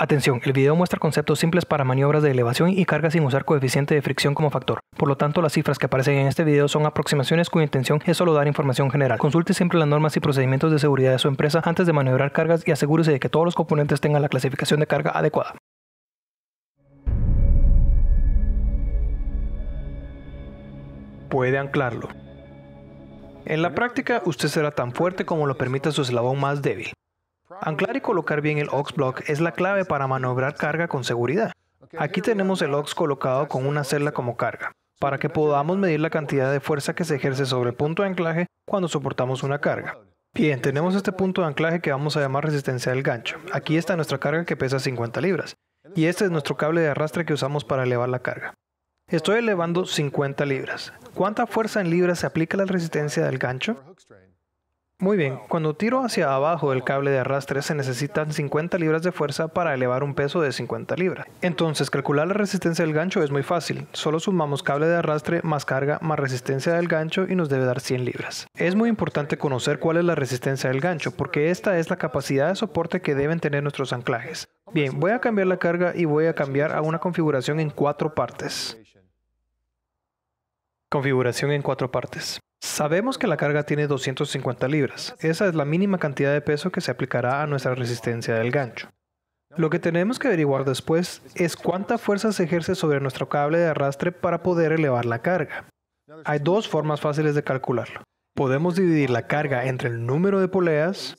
Atención, el video muestra conceptos simples para maniobras de elevación y carga sin usar coeficiente de fricción como factor. Por lo tanto, las cifras que aparecen en este video son aproximaciones cuya intención es solo dar información general. Consulte siempre las normas y procedimientos de seguridad de su empresa antes de maniobrar cargas y asegúrese de que todos los componentes tengan la clasificación de carga adecuada. Puede anclarlo. En la práctica, usted será tan fuerte como lo permita su eslabón más débil. Anclar y colocar bien el ox block es la clave para maniobrar carga con seguridad. Aquí tenemos el ox colocado con una celda como carga, para que podamos medir la cantidad de fuerza que se ejerce sobre el punto de anclaje cuando soportamos una carga. Bien, tenemos este punto de anclaje que vamos a llamar resistencia del gancho. Aquí está nuestra carga que pesa 50 libras. Y este es nuestro cable de arrastre que usamos para elevar la carga. Estoy elevando 50 libras. ¿Cuánta fuerza en libras se aplica a la resistencia del gancho? Muy bien, cuando tiro hacia abajo el cable de arrastre se necesitan 50 libras de fuerza para elevar un peso de 50 libras. Entonces calcular la resistencia del gancho es muy fácil, solo sumamos cable de arrastre más carga más resistencia del gancho y nos debe dar 100 libras. Es muy importante conocer cuál es la resistencia del gancho porque esta es la capacidad de soporte que deben tener nuestros anclajes. Bien, voy a cambiar la carga y voy a cambiar a una configuración en cuatro partes. Configuración en cuatro partes. Sabemos que la carga tiene 250 libras. Esa es la mínima cantidad de peso que se aplicará a nuestra resistencia del gancho. Lo que tenemos que averiguar después es cuánta fuerza se ejerce sobre nuestro cable de arrastre para poder elevar la carga. Hay dos formas fáciles de calcularlo. Podemos dividir la carga entre el número de poleas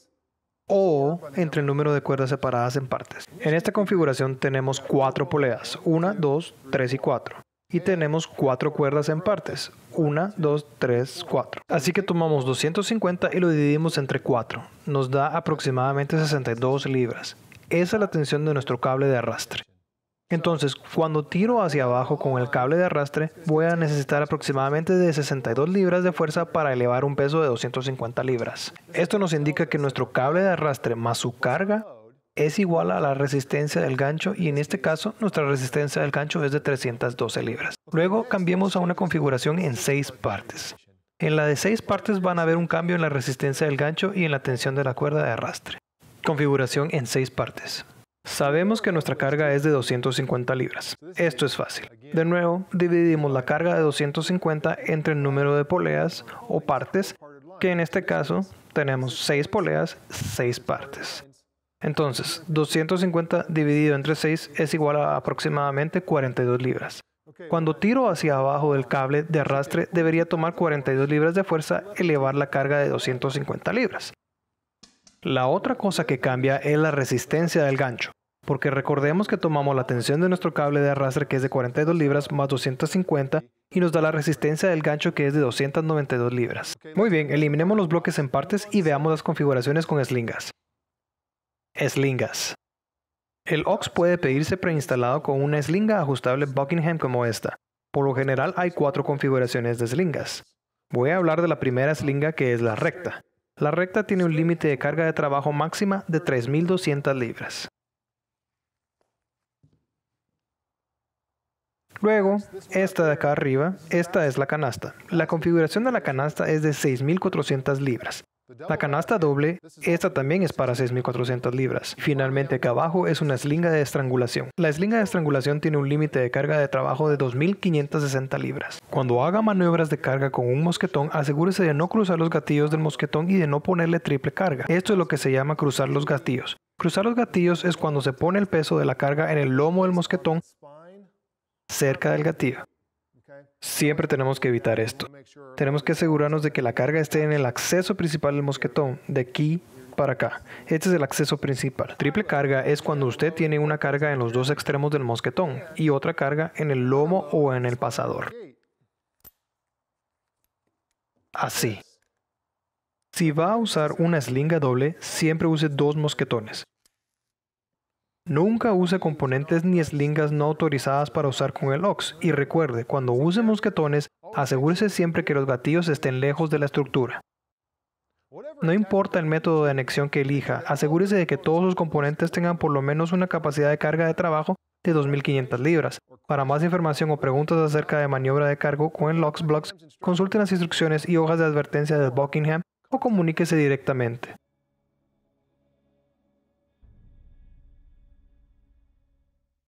o entre el número de cuerdas separadas en partes. En esta configuración tenemos cuatro poleas, una, dos, tres y cuatro y tenemos cuatro cuerdas en partes. una, 2, tres, 4. Así que tomamos 250 y lo dividimos entre cuatro. Nos da aproximadamente 62 libras. Esa es la tensión de nuestro cable de arrastre. Entonces, cuando tiro hacia abajo con el cable de arrastre, voy a necesitar aproximadamente de 62 libras de fuerza para elevar un peso de 250 libras. Esto nos indica que nuestro cable de arrastre más su carga es igual a la resistencia del gancho y en este caso nuestra resistencia del gancho es de 312 libras. Luego cambiemos a una configuración en seis partes. En la de seis partes van a haber un cambio en la resistencia del gancho y en la tensión de la cuerda de arrastre. Configuración en 6 partes. Sabemos que nuestra carga es de 250 libras. Esto es fácil. De nuevo, dividimos la carga de 250 entre el número de poleas o partes, que en este caso tenemos 6 poleas, 6 partes. Entonces, 250 dividido entre 6 es igual a aproximadamente 42 libras. Cuando tiro hacia abajo del cable de arrastre, debería tomar 42 libras de fuerza, elevar la carga de 250 libras. La otra cosa que cambia es la resistencia del gancho, porque recordemos que tomamos la tensión de nuestro cable de arrastre que es de 42 libras más 250 y nos da la resistencia del gancho que es de 292 libras. Muy bien, eliminemos los bloques en partes y veamos las configuraciones con slingas. Slingas. El OX puede pedirse preinstalado con una slinga ajustable Buckingham como esta. Por lo general hay cuatro configuraciones de slingas. Voy a hablar de la primera slinga que es la recta. La recta tiene un límite de carga de trabajo máxima de 3.200 libras. Luego, esta de acá arriba, esta es la canasta. La configuración de la canasta es de 6.400 libras. La canasta doble, esta también es para 6.400 libras. Finalmente acá abajo es una slinga de estrangulación. La slinga de estrangulación tiene un límite de carga de trabajo de 2.560 libras. Cuando haga maniobras de carga con un mosquetón, asegúrese de no cruzar los gatillos del mosquetón y de no ponerle triple carga. Esto es lo que se llama cruzar los gatillos. Cruzar los gatillos es cuando se pone el peso de la carga en el lomo del mosquetón cerca del gatillo. Siempre tenemos que evitar esto. Tenemos que asegurarnos de que la carga esté en el acceso principal del mosquetón, de aquí para acá. Este es el acceso principal. Triple carga es cuando usted tiene una carga en los dos extremos del mosquetón y otra carga en el lomo o en el pasador. Así. Si va a usar una slinga doble, siempre use dos mosquetones. Nunca use componentes ni eslingas no autorizadas para usar con el OX y recuerde, cuando use mosquetones, asegúrese siempre que los gatillos estén lejos de la estructura. No importa el método de anexión que elija, asegúrese de que todos sus componentes tengan por lo menos una capacidad de carga de trabajo de 2.500 libras. Para más información o preguntas acerca de maniobra de cargo con el LOX Blocks, las instrucciones y hojas de advertencia de Buckingham o comuníquese directamente.